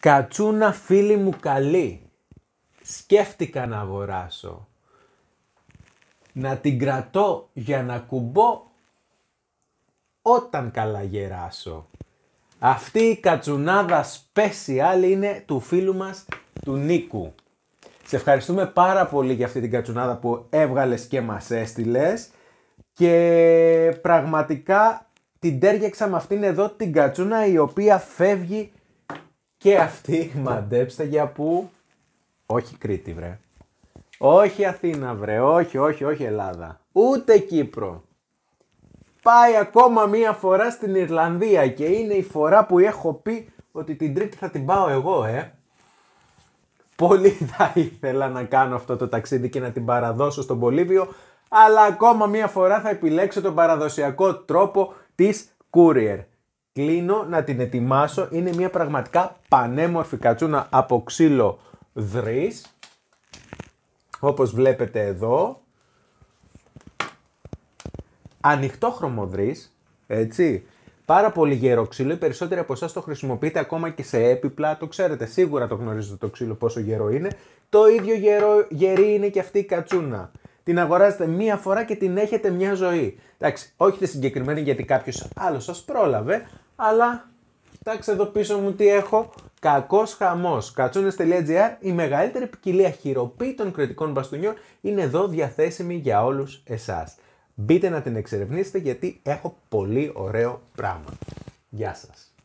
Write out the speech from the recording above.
Κατσούνα φίλη μου καλή. Σκέφτηκα να αγοράσω. Να την κρατώ για να κουμπώ όταν καλά γεράσω. Αυτή η κατσουνάδα special είναι του φίλου μας του Νίκου. Σε ευχαριστούμε πάρα πολύ για αυτή την κατσουνάδα που έβγαλες και μας έστειλες. και πραγματικά την τέριαξα με αυτήν εδώ την κατσούνα η οποία φεύγει και αυτή μαντέψτε για πού. Όχι Κρήτη, βρε. Όχι Αθήνα, βρε. Όχι, όχι, όχι Ελλάδα. Ούτε Κύπρο. Πάει ακόμα μία φορά στην Ιρλανδία και είναι η φορά που έχω πει ότι την Τρίτη θα την πάω εγώ, ε. Πολύ θα ήθελα να κάνω αυτό το ταξίδι και να την παραδώσω στον Πολύβιο, αλλά ακόμα μία φορά θα επιλέξω τον παραδοσιακό τρόπο της courier. Κλείνω να την ετοιμάσω. Είναι μια πραγματικά πανέμορφη κατσούνα από ξύλο δρύς. Όπως βλέπετε εδώ. Ανοιχτό δρύς. Έτσι. Πάρα πολύ γερό ξύλο. Οι περισσότεροι από εσάς το χρησιμοποιείτε ακόμα και σε έπιπλα. Το ξέρετε, σίγουρα το γνωρίζετε το ξύλο πόσο γερό είναι. Το ίδιο γερό, γερή είναι και αυτή η κατσούνα. Την αγοράζετε μία φορά και την έχετε μια ζωή. Εντάξει, όχι τη συγκεκριμένη γιατί κάποιος άλλος σας πρόλαβε, αλλά κοιτάξτε εδώ πίσω μου τι έχω. Κακός χαμός. Κατσούνε.gr Η μεγαλύτερη ποικιλία χειροποίητων κριτικών μπαστούνιων είναι εδώ διαθέσιμη για όλους εσάς. Μπείτε να την εξερευνήσετε γιατί έχω πολύ ωραίο πράγμα. Γεια σας.